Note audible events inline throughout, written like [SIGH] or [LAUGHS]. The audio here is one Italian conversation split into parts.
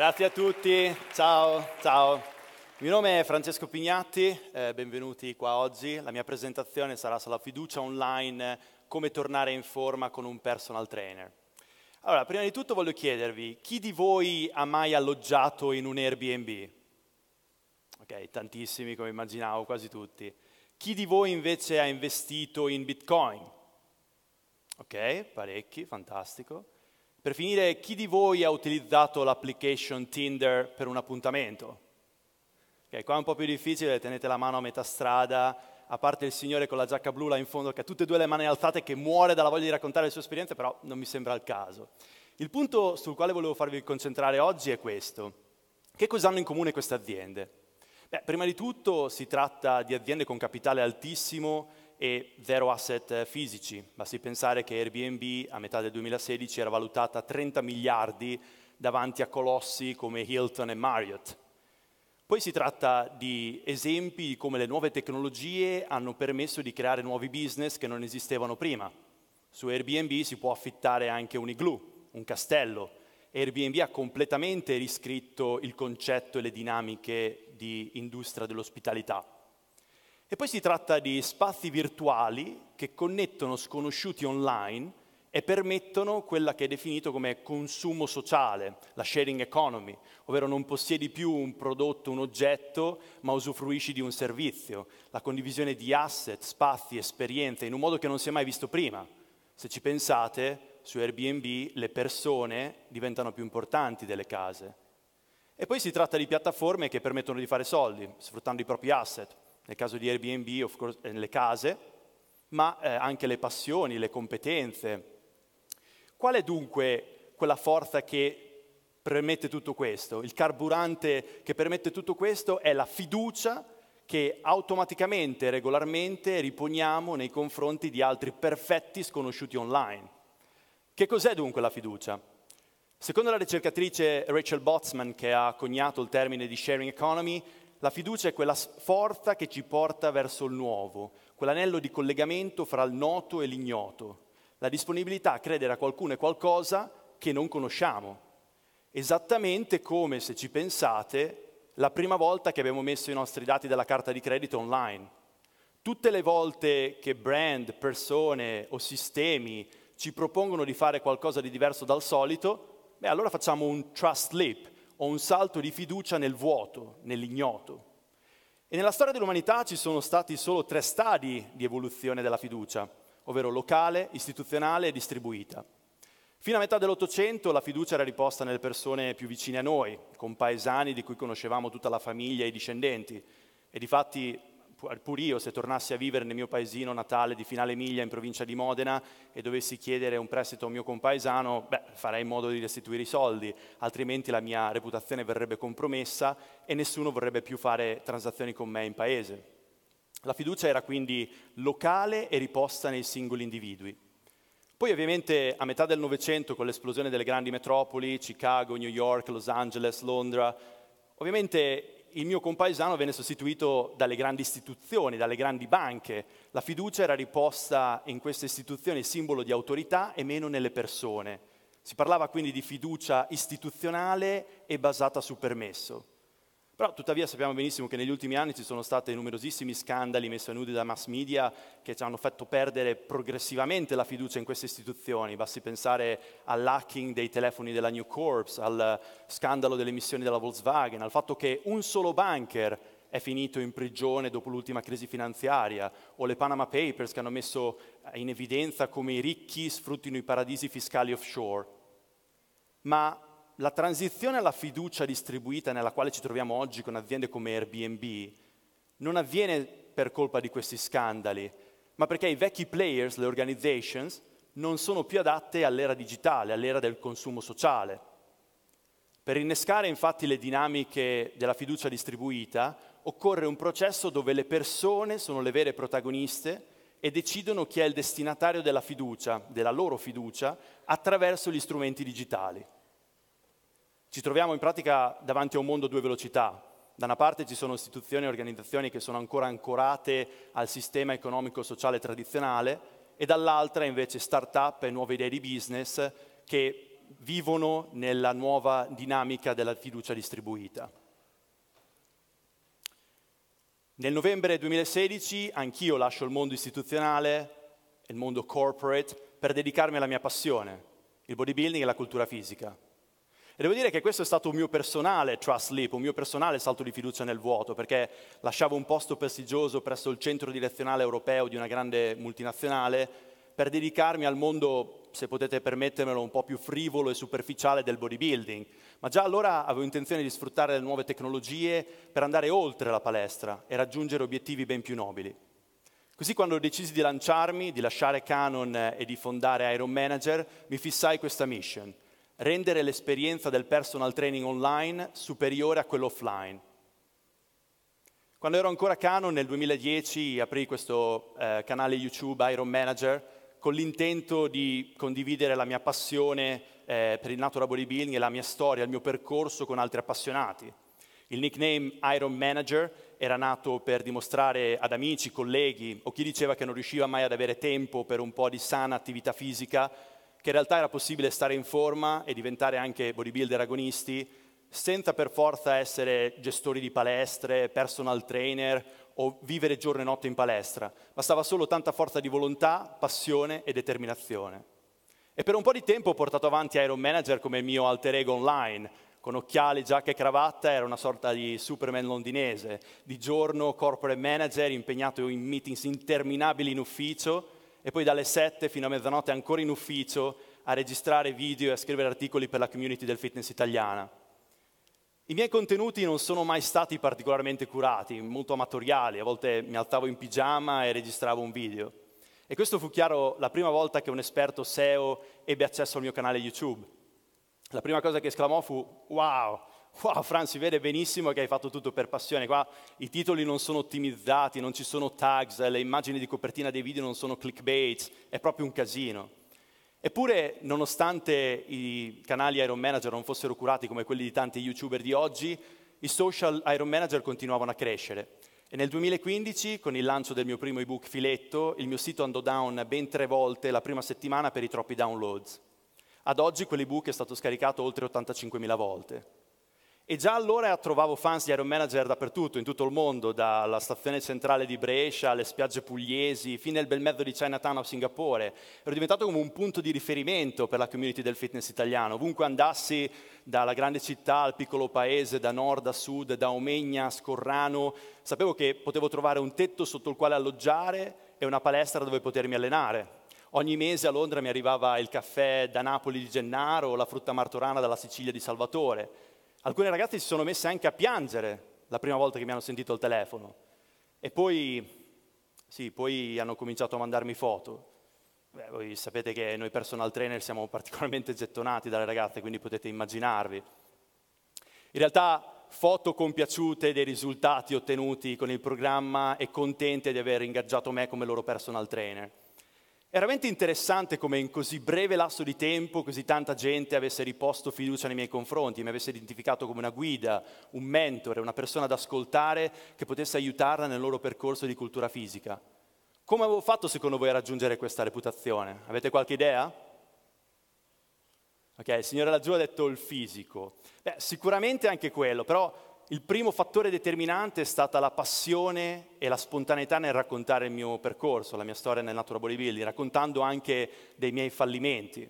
Grazie a tutti, ciao, ciao. Il mio nome è Francesco Pignatti, eh, benvenuti qua oggi. La mia presentazione sarà sulla fiducia online, come tornare in forma con un personal trainer. Allora, prima di tutto voglio chiedervi, chi di voi ha mai alloggiato in un Airbnb? Ok, tantissimi come immaginavo, quasi tutti. Chi di voi invece ha investito in Bitcoin? Ok, parecchi, fantastico. Per finire, chi di voi ha utilizzato l'application Tinder per un appuntamento? Ok, qua è un po' più difficile, tenete la mano a metà strada, a parte il signore con la giacca blu là in fondo che ha tutte e due le mani alzate che muore dalla voglia di raccontare le sue esperienze, però non mi sembra il caso. Il punto sul quale volevo farvi concentrare oggi è questo. Che cosa hanno in comune queste aziende? Beh, prima di tutto si tratta di aziende con capitale altissimo e zero asset eh, fisici. Basti pensare che Airbnb a metà del 2016 era valutata a 30 miliardi davanti a colossi come Hilton e Marriott. Poi si tratta di esempi di come le nuove tecnologie hanno permesso di creare nuovi business che non esistevano prima. Su Airbnb si può affittare anche un igloo, un castello. Airbnb ha completamente riscritto il concetto e le dinamiche di industria dell'ospitalità. E poi si tratta di spazi virtuali che connettono sconosciuti online e permettono quella che è definito come consumo sociale, la sharing economy, ovvero non possiedi più un prodotto, un oggetto, ma usufruisci di un servizio, la condivisione di asset, spazi, esperienze, in un modo che non si è mai visto prima. Se ci pensate, su Airbnb le persone diventano più importanti delle case. E poi si tratta di piattaforme che permettono di fare soldi, sfruttando i propri asset, nel caso di Airbnb, of course, eh, le case, ma eh, anche le passioni, le competenze. Qual è dunque quella forza che permette tutto questo? Il carburante che permette tutto questo è la fiducia che automaticamente, regolarmente riponiamo nei confronti di altri perfetti sconosciuti online. Che cos'è dunque la fiducia? Secondo la ricercatrice Rachel Botsman, che ha coniato il termine di sharing economy, la fiducia è quella forza che ci porta verso il nuovo, quell'anello di collegamento fra il noto e l'ignoto, la disponibilità a credere a qualcuno e qualcosa che non conosciamo, esattamente come se ci pensate la prima volta che abbiamo messo i nostri dati della carta di credito online. Tutte le volte che brand, persone o sistemi ci propongono di fare qualcosa di diverso dal solito, beh allora facciamo un trust leap, o un salto di fiducia nel vuoto, nell'ignoto. E nella storia dell'umanità ci sono stati solo tre stadi di evoluzione della fiducia, ovvero locale, istituzionale e distribuita. Fino a metà dell'Ottocento la fiducia era riposta nelle persone più vicine a noi, con paesani di cui conoscevamo tutta la famiglia e i discendenti, e difatti pur io se tornassi a vivere nel mio paesino natale di Finale Miglia in provincia di Modena e dovessi chiedere un prestito a un mio compaesano, beh, farei in modo di restituire i soldi, altrimenti la mia reputazione verrebbe compromessa e nessuno vorrebbe più fare transazioni con me in paese. La fiducia era quindi locale e riposta nei singoli individui. Poi ovviamente a metà del Novecento, con l'esplosione delle grandi metropoli, Chicago, New York, Los Angeles, Londra, ovviamente il mio compaesano venne sostituito dalle grandi istituzioni, dalle grandi banche. La fiducia era riposta in queste istituzioni, simbolo di autorità, e meno nelle persone. Si parlava quindi di fiducia istituzionale e basata su permesso. Però tuttavia sappiamo benissimo che negli ultimi anni ci sono stati numerosissimi scandali messi a nudo da mass media che ci hanno fatto perdere progressivamente la fiducia in queste istituzioni. Basti pensare all'hacking dei telefoni della New Corps, al scandalo delle emissioni della Volkswagen, al fatto che un solo banker è finito in prigione dopo l'ultima crisi finanziaria, o le Panama Papers che hanno messo in evidenza come i ricchi sfruttino i paradisi fiscali offshore. Ma la transizione alla fiducia distribuita nella quale ci troviamo oggi con aziende come Airbnb non avviene per colpa di questi scandali, ma perché i vecchi players, le organizations, non sono più adatte all'era digitale, all'era del consumo sociale. Per innescare infatti le dinamiche della fiducia distribuita occorre un processo dove le persone sono le vere protagoniste e decidono chi è il destinatario della fiducia, della loro fiducia, attraverso gli strumenti digitali. Ci troviamo in pratica davanti a un mondo a due velocità. Da una parte ci sono istituzioni e organizzazioni che sono ancora ancorate al sistema economico-sociale tradizionale e dall'altra invece start-up e nuove idee di business che vivono nella nuova dinamica della fiducia distribuita. Nel novembre 2016 anch'io lascio il mondo istituzionale il mondo corporate per dedicarmi alla mia passione, il bodybuilding e la cultura fisica. E devo dire che questo è stato un mio personale trust leap, un mio personale salto di fiducia nel vuoto, perché lasciavo un posto prestigioso presso il centro direzionale europeo di una grande multinazionale per dedicarmi al mondo, se potete permettermelo, un po' più frivolo e superficiale del bodybuilding. Ma già allora avevo intenzione di sfruttare le nuove tecnologie per andare oltre la palestra e raggiungere obiettivi ben più nobili. Così quando decisi di lanciarmi, di lasciare Canon e di fondare Iron Manager, mi fissai questa mission – rendere l'esperienza del personal training online superiore a quello offline. Quando ero ancora Canon nel 2010 aprì questo eh, canale YouTube Iron Manager con l'intento di condividere la mia passione eh, per il natural bodybuilding e la mia storia, il mio percorso con altri appassionati. Il nickname Iron Manager era nato per dimostrare ad amici, colleghi o chi diceva che non riusciva mai ad avere tempo per un po' di sana attività fisica che in realtà era possibile stare in forma e diventare anche bodybuilder agonisti senza per forza essere gestori di palestre, personal trainer o vivere giorno e notte in palestra. Bastava solo tanta forza di volontà, passione e determinazione. E per un po' di tempo ho portato avanti Iron Manager come mio alter ego online, con occhiali, giacca e cravatta, era una sorta di Superman londinese. Di giorno corporate manager impegnato in meetings interminabili in ufficio e poi dalle 7 fino a mezzanotte ancora in ufficio a registrare video e a scrivere articoli per la community del fitness italiana. I miei contenuti non sono mai stati particolarmente curati, molto amatoriali, a volte mi alzavo in pigiama e registravo un video. E questo fu chiaro la prima volta che un esperto SEO ebbe accesso al mio canale YouTube. La prima cosa che esclamò fu wow, wow Fran si vede benissimo che hai fatto tutto per passione, qua i titoli non sono ottimizzati, non ci sono tags, le immagini di copertina dei video non sono clickbait, è proprio un casino. Eppure, nonostante i canali Iron Manager non fossero curati come quelli di tanti youtuber di oggi, i social Iron Manager continuavano a crescere. E nel 2015, con il lancio del mio primo ebook Filetto, il mio sito andò down ben tre volte la prima settimana per i troppi downloads. Ad oggi quell'ebook è stato scaricato oltre 85.000 volte. E già allora trovavo fans di Iron Manager dappertutto, in tutto il mondo, dalla stazione centrale di Brescia alle spiagge pugliesi, fino al bel mezzo di Chinatown a Singapore. Ero diventato come un punto di riferimento per la community del fitness italiano. Ovunque andassi, dalla grande città al piccolo paese, da nord a sud, da Omegna a Scorrano, sapevo che potevo trovare un tetto sotto il quale alloggiare e una palestra dove potermi allenare. Ogni mese a Londra mi arrivava il caffè da Napoli di Gennaro, la frutta martorana dalla Sicilia di Salvatore Alcune ragazze si sono messe anche a piangere la prima volta che mi hanno sentito il telefono e poi, sì, poi hanno cominciato a mandarmi foto. Beh, voi sapete che noi personal trainer siamo [LAUGHS] particolarmente gettonati dalle ragazze, quindi potete immaginarvi. In realtà foto compiaciute dei risultati ottenuti con il programma e contente di aver ingaggiato me come loro personal trainer. È veramente interessante come in così breve lasso di tempo così tanta gente avesse riposto fiducia nei miei confronti, mi avesse identificato come una guida, un mentore, una persona da ascoltare che potesse aiutarla nel loro percorso di cultura fisica. Come avevo fatto secondo voi a raggiungere questa reputazione? Avete qualche idea? Ok, il signore laggiù ha detto il fisico. Beh, sicuramente anche quello, però il primo fattore determinante è stata la passione e la spontaneità nel raccontare il mio percorso, la mia storia nel Natural Bodybuilding, raccontando anche dei miei fallimenti.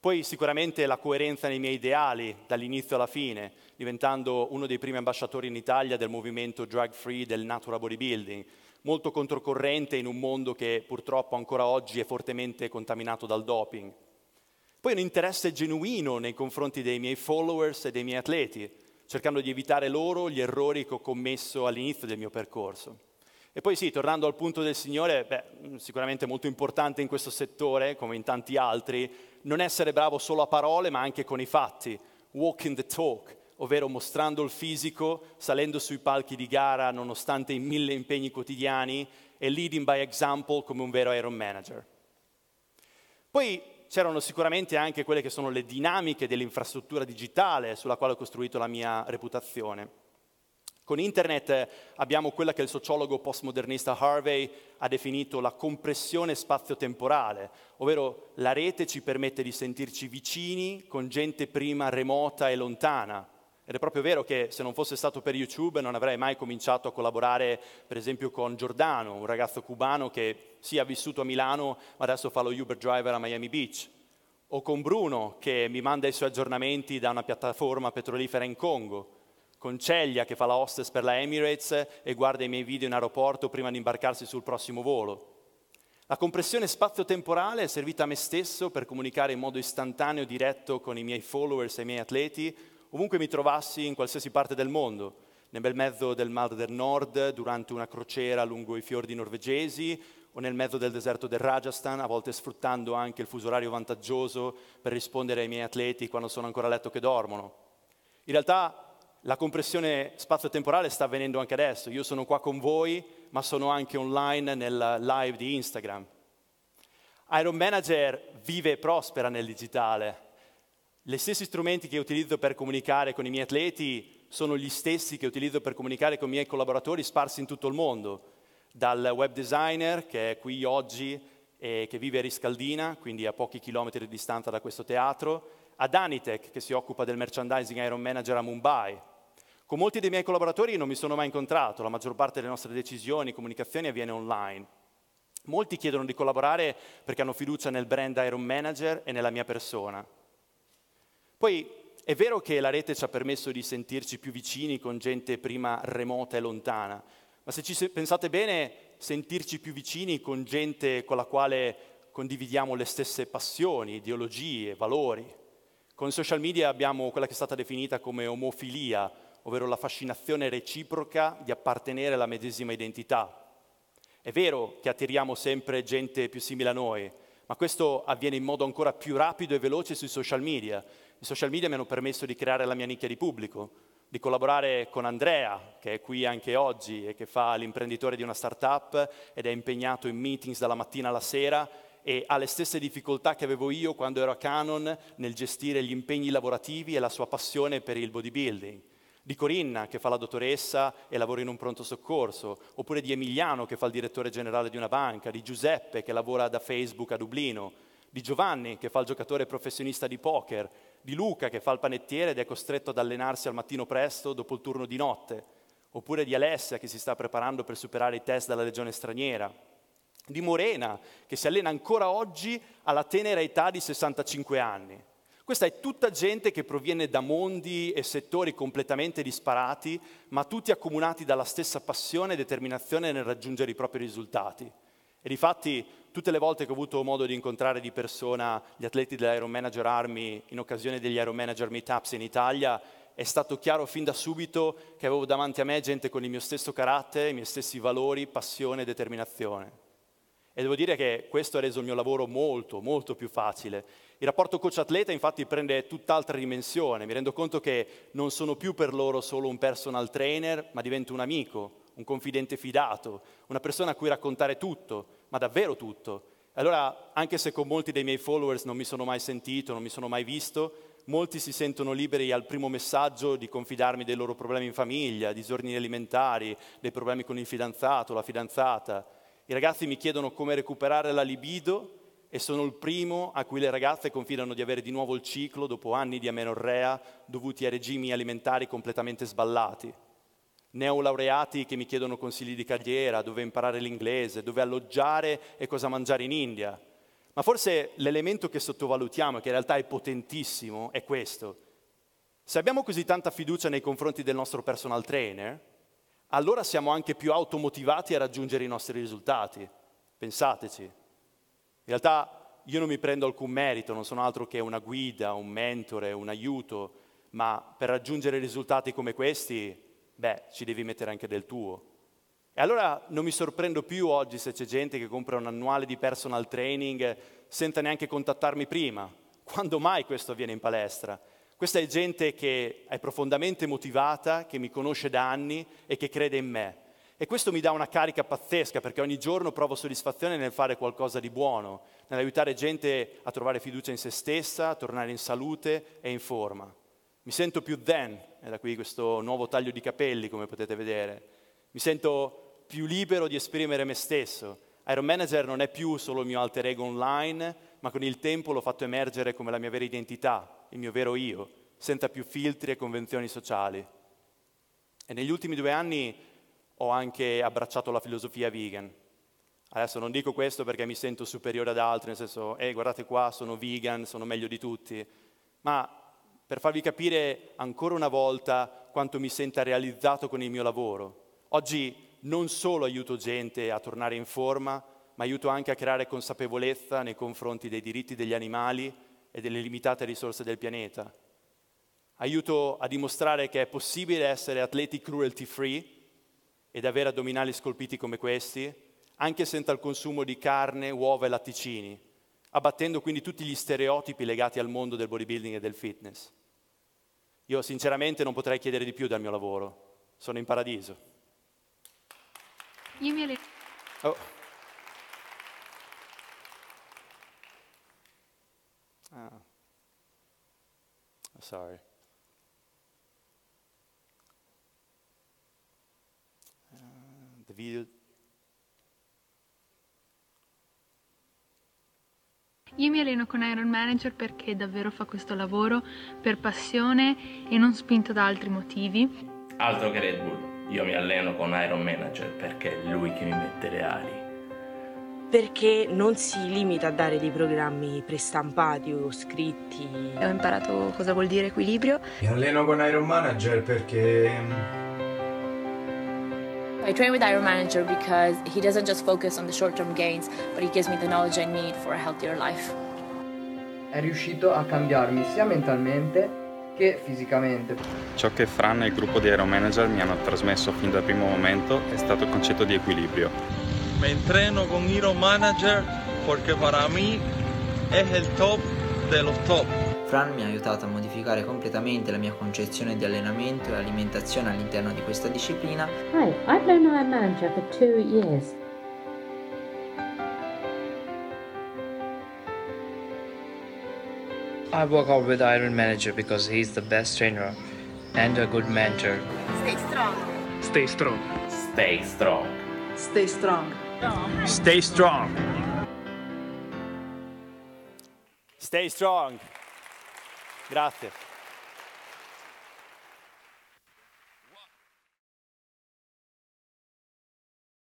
Poi sicuramente la coerenza nei miei ideali dall'inizio alla fine, diventando uno dei primi ambasciatori in Italia del movimento drug free del Natural Bodybuilding, molto controcorrente in un mondo che purtroppo ancora oggi è fortemente contaminato dal doping. Poi un interesse genuino nei confronti dei miei followers e dei miei atleti, cercando di evitare loro gli errori che ho commesso all'inizio del mio percorso. E poi sì, tornando al punto del Signore, beh, mm, sicuramente molto importante in questo settore, come in tanti altri, non essere bravo solo a parole, ma anche con i fatti. walking the talk, ovvero mostrando il fisico, salendo sui palchi di gara nonostante i mille impegni quotidiani e leading by example come un vero Iron Manager. Poi c'erano sicuramente anche quelle che sono le dinamiche dell'infrastruttura digitale sulla quale ho costruito la mia reputazione. Con internet abbiamo quella che il sociologo postmodernista Harvey ha definito la compressione spazio-temporale, ovvero la rete ci permette di sentirci vicini con gente prima remota e lontana, ed è proprio vero che se non fosse stato per YouTube non avrei mai cominciato a collaborare, per esempio, con Giordano, un ragazzo cubano che sì ha vissuto a Milano, ma adesso fa lo Uber driver a Miami Beach. O con Bruno, che mi manda i suoi aggiornamenti da una piattaforma petrolifera in Congo. Con Celia, che fa la hostess per la Emirates e guarda i miei video in aeroporto prima di imbarcarsi sul prossimo volo. La compressione spazio-temporale è servita a me stesso per comunicare in modo istantaneo, e diretto con i miei followers e i miei atleti ovunque mi trovassi in qualsiasi parte del mondo, nel bel mezzo del Mar del Nord, durante una crociera lungo i fiordi norvegesi o nel mezzo del deserto del Rajasthan, a volte sfruttando anche il fuso orario vantaggioso per rispondere ai miei atleti quando sono ancora a letto che dormono. In realtà la compressione spazio-temporale sta avvenendo anche adesso. Io sono qua con voi, ma sono anche online nel live di Instagram. Iron Manager vive e prospera nel digitale. Gli stessi strumenti che utilizzo per comunicare con i miei atleti sono gli stessi che utilizzo per comunicare con i miei collaboratori sparsi in tutto il mondo, dal web designer che è qui oggi e che vive a Riscaldina, quindi a pochi chilometri di distanza da questo teatro, ad Anitech che si occupa del merchandising Iron Manager a Mumbai. Con molti dei miei collaboratori non mi sono mai incontrato, la maggior parte delle nostre decisioni e comunicazioni avviene online. Molti chiedono di collaborare perché hanno fiducia nel brand Iron Manager e nella mia persona. Poi è vero che la rete ci ha permesso di sentirci più vicini con gente prima remota e lontana, ma se ci pensate bene, sentirci più vicini con gente con la quale condividiamo le stesse passioni, ideologie, valori. Con social media abbiamo quella che è stata definita come omofilia, ovvero la fascinazione reciproca di appartenere alla medesima identità. È vero che attiriamo sempre gente più simile a noi, ma questo avviene in modo ancora più rapido e veloce sui social media, i social media mi hanno permesso di creare la mia nicchia di pubblico, di collaborare con Andrea, che è qui anche oggi e che fa l'imprenditore di una startup ed è impegnato in meetings dalla mattina alla sera e ha le stesse difficoltà che avevo io quando ero a Canon nel gestire gli impegni lavorativi e la sua passione per il bodybuilding di Corinna che fa la dottoressa e lavora in un pronto soccorso, oppure di Emiliano che fa il direttore generale di una banca, di Giuseppe che lavora da Facebook a Dublino, di Giovanni che fa il giocatore professionista di poker di Luca che fa il panettiere ed è costretto ad allenarsi al mattino presto dopo il turno di notte, oppure di Alessia che si sta preparando per superare i test dalla legione straniera, di Morena che si allena ancora oggi alla tenera età di 65 anni. Questa è tutta gente che proviene da mondi e settori completamente disparati, ma tutti accomunati dalla stessa passione e determinazione nel raggiungere i propri risultati. E difatti Tutte le volte che ho avuto modo di incontrare di persona gli atleti dell'Iron Manager Army in occasione degli Iron Manager Meetups in Italia, è stato chiaro fin da subito che avevo davanti a me gente con il mio stesso carattere, i miei stessi valori, passione e determinazione. E devo dire che questo ha reso il mio lavoro molto, molto più facile. Il rapporto coach-atleta infatti prende tutt'altra dimensione. Mi rendo conto che non sono più per loro solo un personal trainer, ma divento un amico, un confidente fidato, una persona a cui raccontare tutto, ma davvero tutto. Allora, anche se con molti dei miei followers non mi sono mai sentito, non mi sono mai visto, molti si sentono liberi al primo messaggio di confidarmi dei loro problemi in famiglia, disordini alimentari, dei problemi con il fidanzato, la fidanzata. I ragazzi mi chiedono come recuperare la libido e sono il primo a cui le ragazze confidano di avere di nuovo il ciclo dopo anni di amenorrea dovuti a regimi alimentari completamente sballati neolaureati che mi chiedono consigli di carriera, dove imparare l'inglese, dove alloggiare e cosa mangiare in India. Ma forse l'elemento che sottovalutiamo, che in realtà è potentissimo, è questo. Se abbiamo così tanta fiducia nei confronti del nostro personal trainer, allora siamo anche più automotivati a raggiungere i nostri risultati. Pensateci. In realtà io non mi prendo alcun merito, non sono altro che una guida, un mentore, un aiuto, ma per raggiungere risultati come questi beh, ci devi mettere anche del tuo. E allora non mi sorprendo più oggi se c'è gente che compra un annuale di personal training senza neanche contattarmi prima. Quando mai questo avviene in palestra? Questa è gente che è profondamente motivata, che mi conosce da anni e che crede in me. E questo mi dà una carica pazzesca perché ogni giorno provo soddisfazione nel fare qualcosa di buono, nell'aiutare gente a trovare fiducia in se stessa, a tornare in salute e in forma mi sento più than, è da qui questo nuovo taglio di capelli come potete vedere, mi sento più libero di esprimere me stesso. Iron Manager non è più solo il mio alter ego online, ma con il tempo l'ho fatto emergere come la mia vera identità, il mio vero io, senza più filtri e convenzioni sociali. E negli ultimi due anni ho anche abbracciato la filosofia vegan. Adesso non dico questo perché mi sento superiore ad altri, nel senso, eh, guardate qua, sono vegan, sono meglio di tutti, ma per farvi capire ancora una volta quanto mi senta realizzato con il mio lavoro. Oggi non solo aiuto gente a tornare in forma, ma aiuto anche a creare consapevolezza nei confronti dei diritti degli animali e delle limitate risorse del pianeta. Aiuto a dimostrare che è possibile essere atleti cruelty free ed avere addominali scolpiti come questi, anche senza il consumo di carne, uova e latticini abbattendo quindi tutti gli stereotipi legati al mondo del bodybuilding e del fitness. Io sinceramente non potrei chiedere di più dal mio lavoro, sono in paradiso. Oh. Ah. Oh, sorry. Uh, the video Io mi alleno con Iron Manager perché davvero fa questo lavoro per passione e non spinto da altri motivi. Altro che Red Bull, io mi alleno con Iron Manager perché è lui che mi mette le ali. Perché non si limita a dare dei programmi prestampati o scritti. Ho imparato cosa vuol dire equilibrio. Mi alleno con Iron Manager perché mm, i train with Iron Manager because he doesn't just focus on the short term gains, but he gives me the knowledge I need for a healthier life. È riuscito a cambiarmi sia mentalmente che fisicamente. Ciò che Fran e il gruppo di Iron Manager mi hanno trasmesso fin dal primo momento è stato il concetto di equilibrio. Mi entreno con Iron Manager perché per me è il top dello top. Fran mi ha aiutato a modificare completamente la mia concezione di allenamento e alimentazione all'interno di questa disciplina. Hi, I've known Iron Manager for two years. I work out with Iron Manager because he's the best trainer and a good mentor. Stay strong. Stay strong. Stay strong. Stay strong. Stay strong. Stay strong. Grazie.